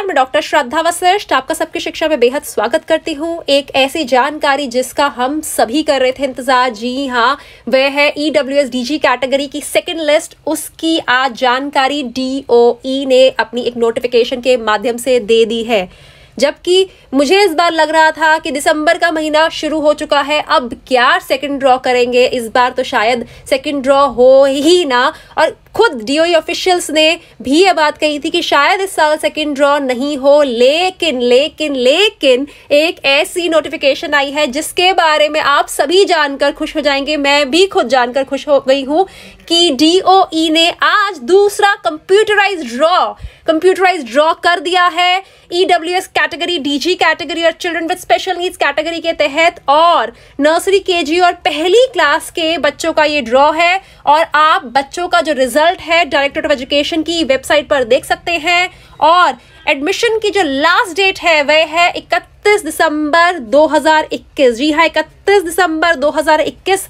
नमस्कार मैं डॉक्टर श्रद्धा वशिष्ठ आपका सबकी शिक्षा में बेहद स्वागत करती हूँ एक ऐसी जानकारी जिसका हम सभी कर रहे थे इंतजार जी हाँ वह है E W S D G category की सेकेंड लिस्ट उसकी आज जानकारी डी ओ ई ने अपनी एक नोटिफिकेशन के माध्यम से दे दी है जबकि मुझे इस बार लग रहा था कि दिसंबर का महीना शुरू हो चुका है अब क्या सेकंड ड्रॉ करेंगे इस बार तो शायद सेकंड ड्रॉ हो ही ना और खुद डीओई ऑफिशियल्स e ने भी ये बात कही थी कि शायद इस साल सेकेंड ड्रॉ नहीं हो लेकिन लेकिन लेकिन एक ऐसी नोटिफिकेशन आई है जिसके बारे में आप सभी जानकर खुश हो जाएंगे मैं भी खुद जानकर खुश हो गई हूँ कि डीओई e ने आज दूसरा कंप्यूटराइज ड्रॉ कंप्यूटराइज ड्रॉ कर दिया है E W S category D G category और children with special needs category के तहत और नर्सरी के जी और पहली क्लास के बच्चों का ये ड्रॉ है और आप बच्चों का जो रिजल्ट रिजल्ट है डायरेक्टर ऑफ एजुकेशन की वेबसाइट पर देख सकते हैं और एडमिशन की जो लास्ट डेट है वह है इकतीस दिसंबर 2021 जी हाँ इकतीस दिसंबर 2021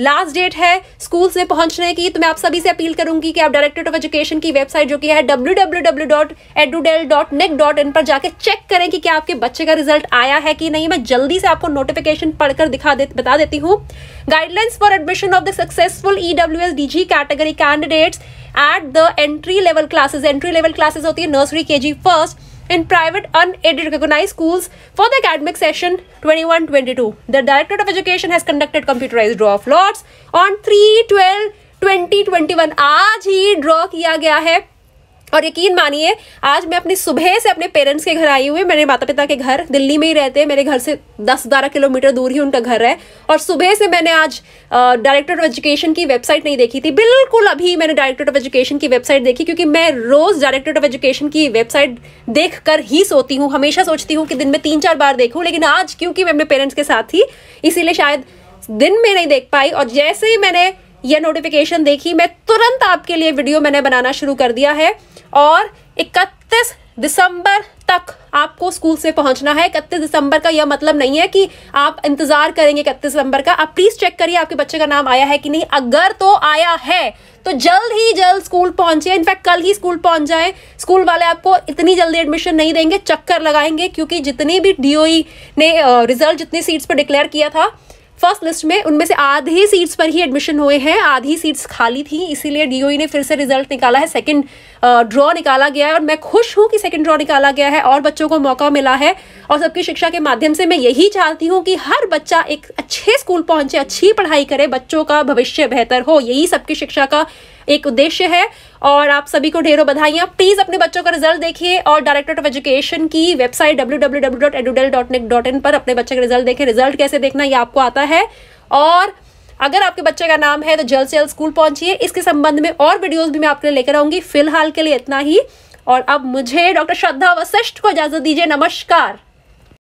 लास्ट डेट है स्कूल्स में पहुंचने की तो मैं आप सभी से अपील करूंगी कि आप डायरेक्टरेट ऑफ एजुकेशन की वेबसाइट जो कि है डब्ल्यू पर जाकर चेक करें कि क्या आपके बच्चे का रिजल्ट आया है कि नहीं मैं जल्दी से आपको नोटिफिकेशन पढ़कर दिखा दे बता देती हूँ guidelines for admission of the successful E W S D G category candidates at the entry level classes entry level classes होती है nursery K G first in private unaided recognise school for the academic session twenty one twenty two the director of education has conducted computerise draw of lots on three twelve twenty twenty one आज ही draw किया गया है और यकीन मानिए आज मैं अपनी सुबह से अपने पेरेंट्स के घर आई हुई मेरे माता पिता के घर दिल्ली में ही रहते हैं मेरे घर से 10-12 किलोमीटर दूर ही उनका घर है और सुबह से मैंने आज डायरेक्टर ऑफ एजुकेशन की वेबसाइट नहीं देखी थी बिल्कुल अभी मैंने डायरेक्टर ऑफ एजुकेशन की वेबसाइट देखी क्योंकि मैं रोज डायरेक्टर ऑफ एजुकेशन की वेबसाइट देख कर ही सोती हूँ हमेशा सोचती हूँ कि दिन में तीन चार बार देखूँ लेकिन आज क्योंकि मैं अपने पेरेंट्स के साथ थी इसीलिए शायद दिन में नहीं देख पाई और जैसे ही मैंने ये नोटिफिकेशन देखी मैं तुरंत आपके लिए वीडियो मैंने बनाना शुरू कर दिया है और 31 दिसंबर तक आपको स्कूल से पहुंचना है इकतीस दिसंबर का यह मतलब नहीं है कि आप इंतजार करेंगे इकतीस दिसंबर का आप प्लीज चेक करिए आपके बच्चे का नाम आया है कि नहीं अगर तो आया है तो जल्द ही जल्द स्कूल पहुंचे इनफैक्ट कल ही स्कूल पहुंच जाए स्कूल वाले आपको इतनी जल्दी एडमिशन नहीं देंगे चक्कर लगाएंगे क्योंकि जितनी भी डीओई e ने रिजल्ट जितनी सीट्स पर डिक्लेयर किया था फर्स्ट लिस्ट में उनमें से आधी सीट्स पर ही एडमिशन हुए हैं आधी सीट्स खाली थी इसीलिए डी e ने फिर से रिजल्ट निकाला है सेकंड ड्रॉ निकाला गया है और मैं खुश हूँ कि सेकंड ड्रॉ निकाला गया है और बच्चों को मौका मिला है और सबकी शिक्षा के माध्यम से मैं यही चाहती हूँ कि हर बच्चा एक अच्छे स्कूल पहुँचे अच्छी पढ़ाई करे बच्चों का भविष्य बेहतर हो यही सबकी शिक्षा का एक उद्देश्य है और आप सभी को ढेरों बधाइयाँ प्लीज अपने बच्चों का रिजल्ट देखिए और डायरेक्टर ऑफ एजुकेशन की वेबसाइट www.edudel.net.in पर अपने बच्चे का रिजल्ट देखें रिजल्ट कैसे देखना ये आपको आता है और अगर आपके बच्चे का नाम है तो जल्द से जल्द स्कूल पहुंचिए इसके संबंध में और वीडियोस भी मैं आपके लिए लेकर आऊंगी फिलहाल के लिए इतना ही और अब मुझे डॉक्टर श्रद्धा वशिष्ठ को इजाजत दीजिए नमस्कार